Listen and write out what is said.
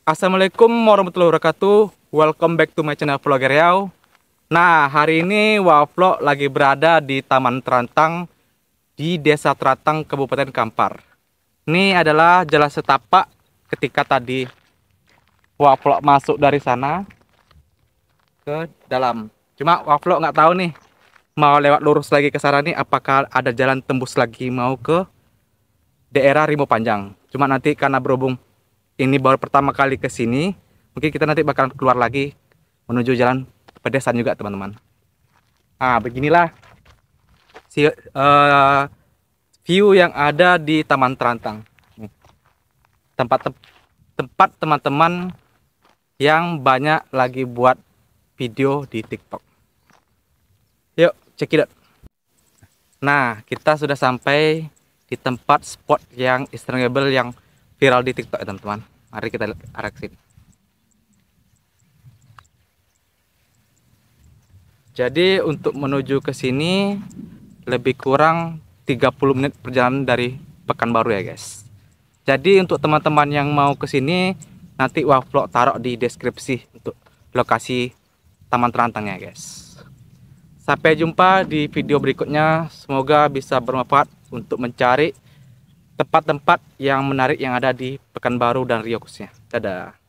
Assalamualaikum warahmatullahi wabarakatuh Welcome back to my channel Vlog Riau Nah hari ini Wavlog lagi berada di Taman Terantang Di Desa Teratang, Kabupaten Kampar Ini adalah jalan setapak ketika tadi Wavlog masuk dari sana Ke dalam Cuma Wavlog nggak tahu nih Mau lewat lurus lagi ke sana nih apakah ada jalan tembus lagi mau ke daerah Rimo Panjang Cuma nanti karena berhubung ini baru pertama kali ke sini, mungkin kita nanti bakalan keluar lagi menuju jalan pedesan juga teman-teman. Nah beginilah si, uh, view yang ada di Taman Terantang. Tempat tempat teman-teman yang banyak lagi buat video di TikTok. Yuk, cekidot. Nah, kita sudah sampai di tempat spot yang Instagramable yang viral di TikTok ya teman-teman. Mari kita lihat reaksi. Jadi untuk menuju ke sini lebih kurang 30 menit perjalanan dari Pekanbaru ya guys. Jadi untuk teman-teman yang mau ke sini nanti waflok taruh di deskripsi untuk lokasi Taman Terantangnya guys. Sampai jumpa di video berikutnya. Semoga bisa bermanfaat untuk mencari tempat-tempat yang menarik yang ada di Pekanbaru dan Riau khususnya. Dadah.